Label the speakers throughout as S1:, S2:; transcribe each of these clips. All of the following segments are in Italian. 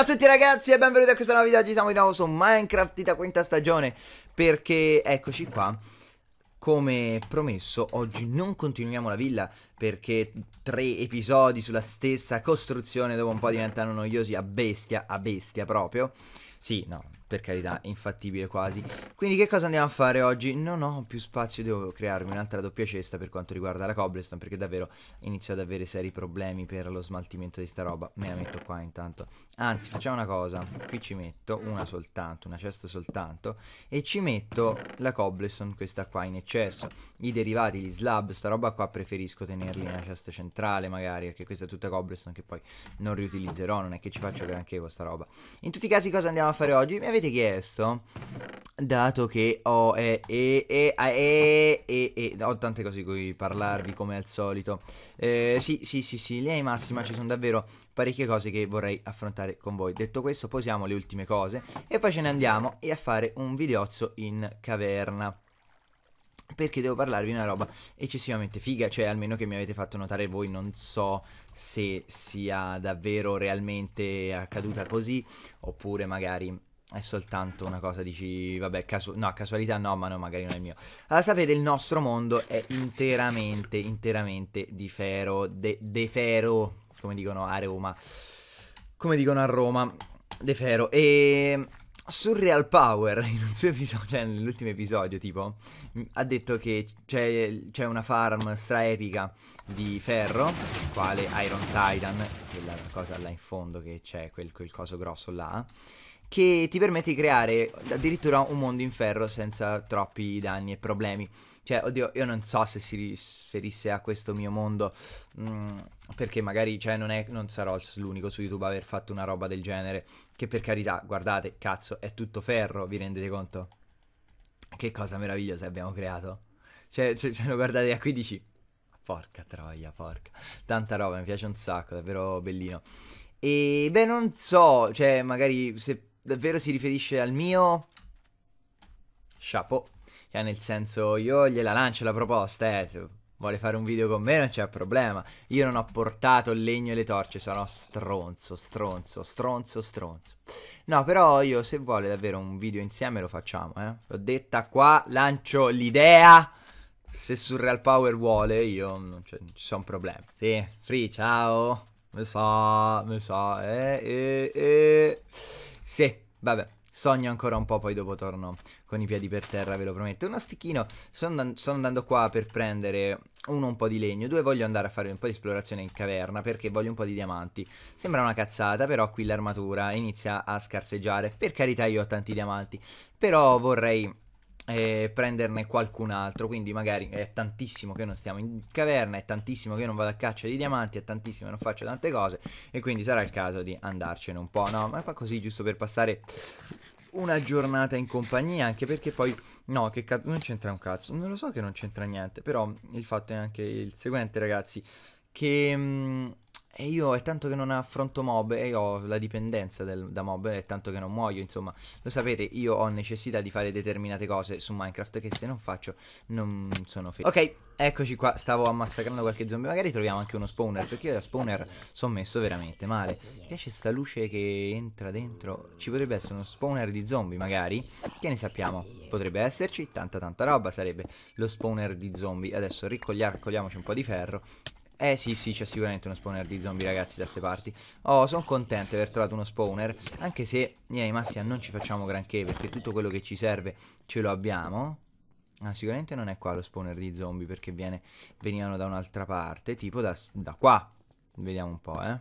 S1: Ciao a tutti ragazzi e benvenuti a questo nuovo video, oggi siamo di nuovo su Minecraft da quinta stagione Perché eccoci qua Come promesso oggi non continuiamo la villa Perché tre episodi sulla stessa costruzione dopo un po' diventano noiosi a bestia, a bestia proprio Sì, no, per carità, infattibile quasi. Quindi che cosa andiamo a fare oggi? Non ho più spazio, devo crearmi un'altra doppia cesta per quanto riguarda la cobblestone, perché davvero inizio ad avere seri problemi per lo smaltimento di sta roba. Me la metto qua intanto. Anzi, facciamo una cosa, qui ci metto una soltanto, una cesta soltanto, e ci metto la cobblestone, questa qua in eccesso. I derivati, gli slab, sta roba qua preferisco tenerli nella cesta centrale magari, perché questa è tutta cobblestone che poi non riutilizzerò, non è che ci faccio granché con sta roba. In tutti i casi cosa andiamo a fare oggi? Mi avete avete chiesto, dato che ho, eh, eh, eh, ho tante cose di cui parlarvi come al solito, eh, sì, sì, sì, sì, linea di massima ci sono davvero parecchie cose che vorrei affrontare con voi. Detto questo, posiamo le ultime cose e poi ce ne andiamo e a fare un videozzo in caverna perché devo parlarvi di una roba eccessivamente figa, cioè almeno che mi avete fatto notare voi, non so se sia davvero realmente accaduta così oppure magari è soltanto una cosa, dici, vabbè, casu- no, casualità no, ma no, magari non è il mio. Allora, sapete, il nostro mondo è interamente, interamente di ferro, de, de ferro, come dicono a Roma, come dicono a Roma, de ferro, e Surreal Power, in un suo episodio, cioè nell'ultimo episodio, tipo, ha detto che c'è, c'è una farm straepica di ferro, quale Iron Titan, quella cosa là in fondo che c'è, quel, quel coso grosso là, che ti permette di creare addirittura un mondo in ferro senza troppi danni e problemi. Cioè, oddio, io non so se si riferisse a questo mio mondo, mh, mm, perché magari, cioè, non, è, non sarò l'unico su YouTube a aver fatto una roba del genere, che per carità, guardate, cazzo, è tutto ferro, vi rendete conto? Che cosa meravigliosa abbiamo creato. Cioè, cioè, cioè lo guardate a 15. Porca troia, porca. Tanta roba, mi piace un sacco, davvero bellino. E beh, non so, cioè, magari se davvero si riferisce al mio... Chapeau. Cioè, nel senso, io gliela lancio la proposta, eh. Vuole fare un video con me, non c'è problema. Io non ho portato il legno e le torce, sono stronzo, stronzo, stronzo, stronzo. No, però io se vuole davvero un video insieme lo facciamo, eh. L'ho detta qua, lancio l'idea. Se sul Real Power vuole, io non, c- non ci sono problemi. Sì, free, ciao. Mi sa, so, mi sa, so, eh, eh, eh. Sì, vabbè. Sogno ancora un po', poi dopo torno con i piedi per terra, ve lo prometto. Uno sticchino, sono, sono andando qua per prendere uno un po' di legno, due voglio andare a fare un po' di esplorazione in caverna perché voglio un po' di diamanti. Sembra una cazzata, però qui l'armatura inizia a scarseggiare. Per carità io ho tanti diamanti, però vorrei e prenderne qualcun altro. Quindi magari è tantissimo che non stiamo in caverna, è tantissimo che non vado a caccia di diamanti, è tantissimo che non faccio tante cose. E quindi sarà il caso di andarcene un po'. No, ma fa così giusto per passare una giornata in compagnia, anche perché poi no, che cazzo, non c'entra un cazzo. Non lo so che non c'entra niente, però il fatto è anche il seguente, ragazzi, che mh, mm, e io è tanto che non affronto mob e io ho la dipendenza del, da mob, è tanto che non muoio, insomma. Lo sapete, io ho necessità di fare determinate cose su Minecraft che se non faccio non sono felice. Ok, eccoci qua, stavo ammassacrando qualche zombie, magari troviamo anche uno spawner, perché io da spawner sono messo veramente male. Mi piace sta luce che entra dentro, ci potrebbe essere uno spawner di zombie magari, che ne sappiamo? Potrebbe esserci, tanta tanta roba sarebbe lo spawner di zombie. Adesso ricogliamoci un po' di ferro eh sì sì c'è sicuramente uno spawner di zombie ragazzi da ste parti Oh sono contento di aver trovato uno spawner Anche se in linea massima non ci facciamo granché Perché tutto quello che ci serve ce lo abbiamo Ah, sicuramente non è qua lo spawner di zombie perché viene, venivano da un'altra parte, tipo da, da, qua. Vediamo un po', eh.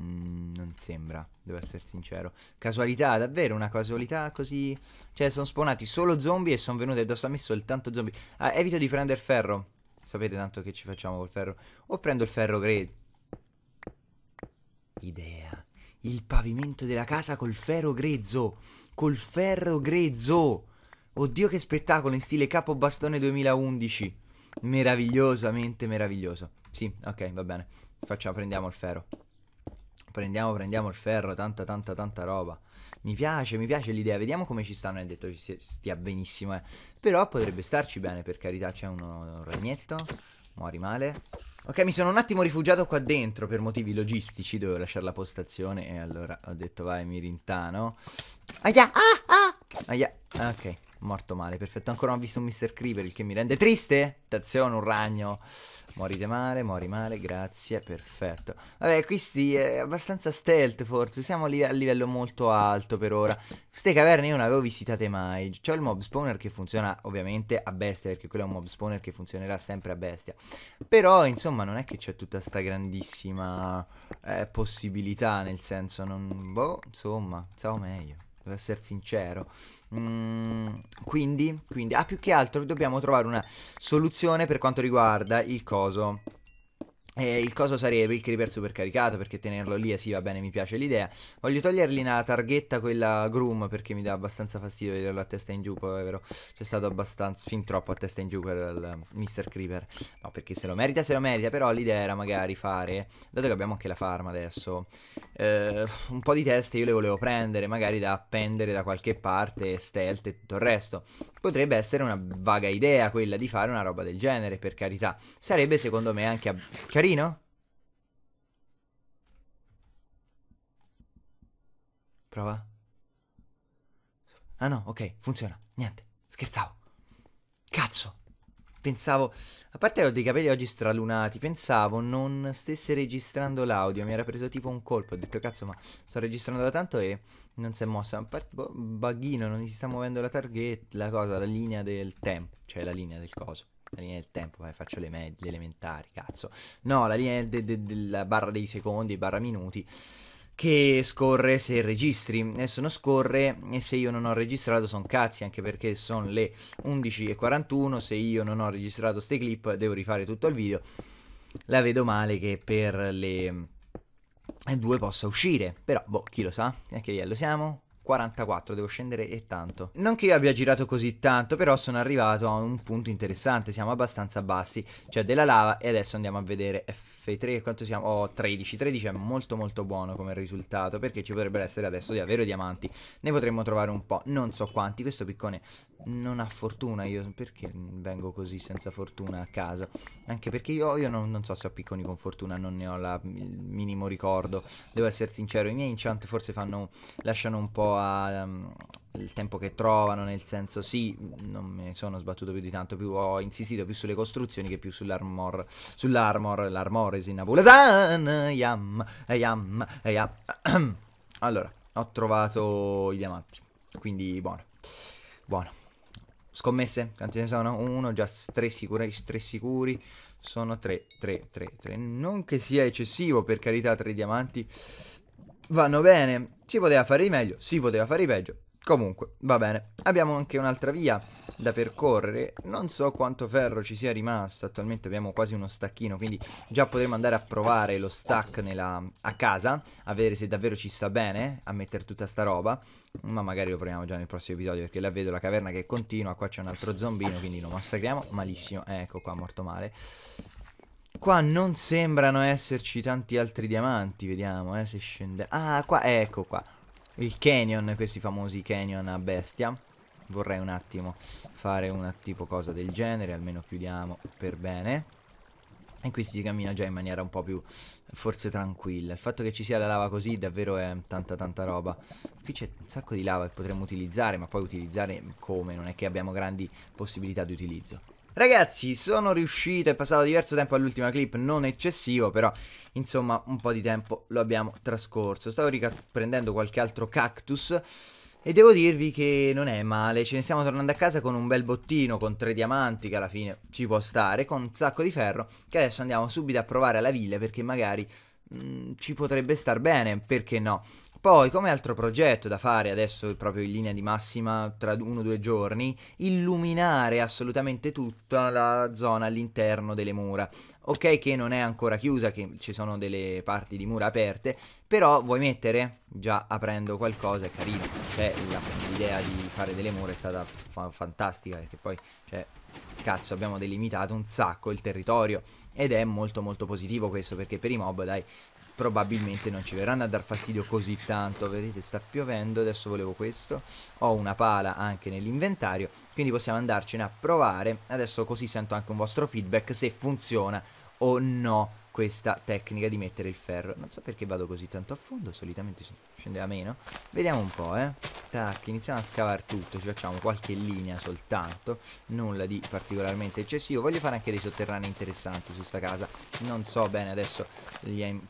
S1: Mm, non sembra, devo essere sincero. Casualità, davvero una casualità così... Cioè, sono spawnati solo zombie e sono venuti addosso a me soltanto zombie. Ah, evito di prendere ferro. Sapete tanto che ci facciamo col ferro. O prendo il ferro grezzo. Idea. Il pavimento della casa col ferro grezzo. Col ferro grezzo. Oddio che spettacolo in stile capo bastone 2011. Meravigliosamente meraviglioso. Sì, ok, va bene. Facciamo, prendiamo il ferro. Prendiamo, prendiamo il ferro, tanta, tanta, tanta roba mi piace, mi piace l'idea, vediamo come ci stanno, hai detto ci stia, benissimo, eh. però potrebbe starci bene per carità, c'è uno, un ragnetto, muori male. Ok, mi sono un attimo rifugiato qua dentro per motivi logistici, dovevo lasciare la postazione e allora ho detto vai mi rintano. Aia, ah, ah! Aia, ok. Morto male, perfetto. Ancora non ho visto un Mr. Creeper, il che mi rende triste. Attenzione, un ragno. Morite male, mori male, grazie, perfetto. Vabbè, questi è eh, abbastanza stealth forse, siamo a livello molto alto per ora. Queste caverne io non avevo visitate mai. C'è il mob spawner che funziona ovviamente a bestia, perché quello è un mob spawner che funzionerà sempre a bestia. Però, insomma, non è che c'è tutta sta grandissima eh, possibilità, nel senso, non... Boh, insomma, ciao meglio devo essere sincero. Mm, quindi, quindi, ah, più che altro dobbiamo trovare una soluzione per quanto riguarda il coso. Eh, il coso sarebbe il creeper supercaricato perché tenerlo lì, eh, sì va bene mi piace l'idea Voglio togliergli una targhetta quella groom perché mi dà abbastanza fastidio vederlo a testa in giù povero C'è stato abbastanza, fin troppo a testa in giù per il eh, Mr. Creeper No perché se lo merita se lo merita però l'idea era magari fare, dato che abbiamo anche la farm adesso eh, Un po' di teste io le volevo prendere magari da appendere da qualche parte, stealth e tutto il resto Potrebbe essere una vaga idea quella di fare una roba del genere per carità Sarebbe secondo me anche carino? Prova. Ah no, ok, funziona. Niente, scherzavo. Cazzo. Pensavo, a parte ho dei capelli oggi stralunati, pensavo non stesse registrando l'audio, mi era preso tipo un colpo, ho detto cazzo ma sto registrando da tanto e non si è mossa, a parte boh, baghino, non si sta muovendo la targhetta, la cosa, la linea del tempo, cioè la linea del coso. La linea del tempo, vai, faccio le, med- elementari, cazzo. No, la linea de- de- della barra dei secondi, barra minuti che scorre se registri e non scorre e se io non ho registrato sono cazzi anche perché sono le 11.41 se io non ho registrato ste clip devo rifare tutto il video la vedo male che per le 2 eh, possa uscire però boh chi lo sa a che livello eh, siamo 44, devo scendere e tanto. Non che io abbia girato così tanto, però sono arrivato a un punto interessante, siamo abbastanza bassi, c'è cioè della lava e adesso andiamo a vedere F3 quanto siamo, oh 13, 13 è molto molto buono come risultato perché ci potrebbero essere adesso davvero diamanti, ne potremmo trovare un po', non so quanti, questo piccone non ha fortuna, io perché vengo così senza fortuna a caso, anche perché io, io non, non, so se ho picconi con fortuna, non ne ho la, il minimo ricordo, devo essere sincero, i miei enchant forse fanno, lasciano un po' po' al um, tempo che trovano, nel senso sì, non me ne sono sbattuto più di tanto, più, ho insistito più sulle costruzioni che più sull'armor, sull'armor, l'armore si napoletana, yam, yam, yam. Allora, ho trovato i diamanti, quindi buono, buono. Scommesse, quanti ne sono? Uno, già tre sicuri, tre sicuri. Sono tre, tre, tre, tre. Non che sia eccessivo, per carità, tre diamanti vanno bene. Si poteva fare di meglio, si poteva fare di peggio. Comunque, va bene. Abbiamo anche un'altra via da percorrere. Non so quanto ferro ci sia rimasto. Attualmente abbiamo quasi uno stacchino, quindi già potremo andare a provare lo stack nella... a casa, a vedere se davvero ci sta bene a mettere tutta sta roba. Ma magari lo proviamo già nel prossimo episodio, perché la vedo la caverna che continua. Qua c'è un altro zombino, quindi lo massacriamo malissimo. Eh, ecco qua, morto male. Qua non sembrano esserci tanti altri diamanti, vediamo, eh, se scende... Ah, qua, ecco qua. Il canyon, questi famosi canyon a bestia. Vorrei un attimo fare una tipo cosa del genere, almeno chiudiamo per bene. E qui si cammina già in maniera un po' più forse tranquilla. Il fatto che ci sia la lava così davvero è tanta tanta roba. Qui c'è un sacco di lava che potremmo utilizzare, ma poi utilizzare come? Non è che abbiamo grandi possibilità di utilizzo. Ragazzi, sono riuscito, è passato diverso tempo all'ultima clip, non eccessivo, però insomma un po' di tempo lo abbiamo trascorso. Stavo prendendo qualche altro cactus e devo dirvi che non è male, ce ne stiamo tornando a casa con un bel bottino, con tre diamanti che alla fine ci può stare, con un sacco di ferro che adesso andiamo subito a provare alla villa perché magari mh, mm, ci potrebbe star bene, perché no? Poi, come altro progetto da fare adesso, proprio in linea di massima, tra uno o due giorni, illuminare assolutamente tutta la zona all'interno delle mura. Ok che non è ancora chiusa, che ci sono delle parti di mura aperte, però vuoi mettere? Già aprendo qualcosa è carino. Cioè, l'idea di fare delle mura è stata fa fantastica, perché poi, cioè, cazzo abbiamo delimitato un sacco il territorio ed è molto molto positivo questo perché per i mob dai probabilmente non ci verranno a dar fastidio così tanto vedete sta piovendo adesso volevo questo ho una pala anche nell'inventario quindi possiamo andarcene a provare adesso così sento anche un vostro feedback se funziona o no questa tecnica di mettere il ferro. Non so perché vado così tanto a fondo, solitamente scendeva meno. Vediamo un po', eh. Tac, iniziamo a scavare tutto, ci facciamo qualche linea soltanto, nulla di particolarmente eccessivo. Voglio fare anche dei sotterranei interessanti su sta casa. Non so bene adesso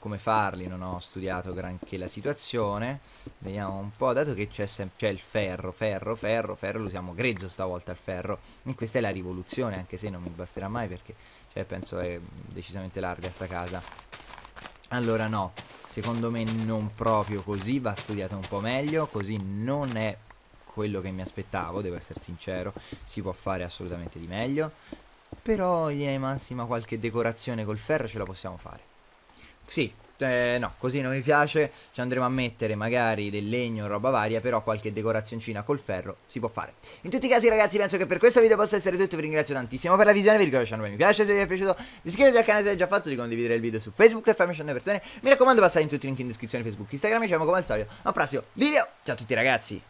S1: come farli, non ho studiato granché la situazione. Vediamo un po', dato che c'è il ferro, ferro, ferro, ferro, lo usiamo grezzo stavolta il ferro. E questa è la rivoluzione, anche se non mi basterà mai perché cioè, penso è decisamente larga sta casa casa. Allora no, secondo me non proprio così, va studiata un po' meglio, così non è quello che mi aspettavo, devo essere sincero, si può fare assolutamente di meglio, però in linea di massima qualche decorazione col ferro ce la possiamo fare. Sì, eh, no, così non mi piace, ci andremo a mettere magari del legno, roba varia, però qualche decorazioncina col ferro si può fare. In tutti i casi ragazzi penso che per questo video possa essere tutto, vi ringrazio tantissimo per la visione, vi ricordo lasciare un mi piace se vi è piaciuto, di iscrivervi al canale se l'avete già fatto, di condividere il video su Facebook e farmi scendere persone, mi raccomando passate in tutti i link in descrizione Facebook, Instagram, E ci vediamo come al solito, al prossimo video, ciao a tutti ragazzi!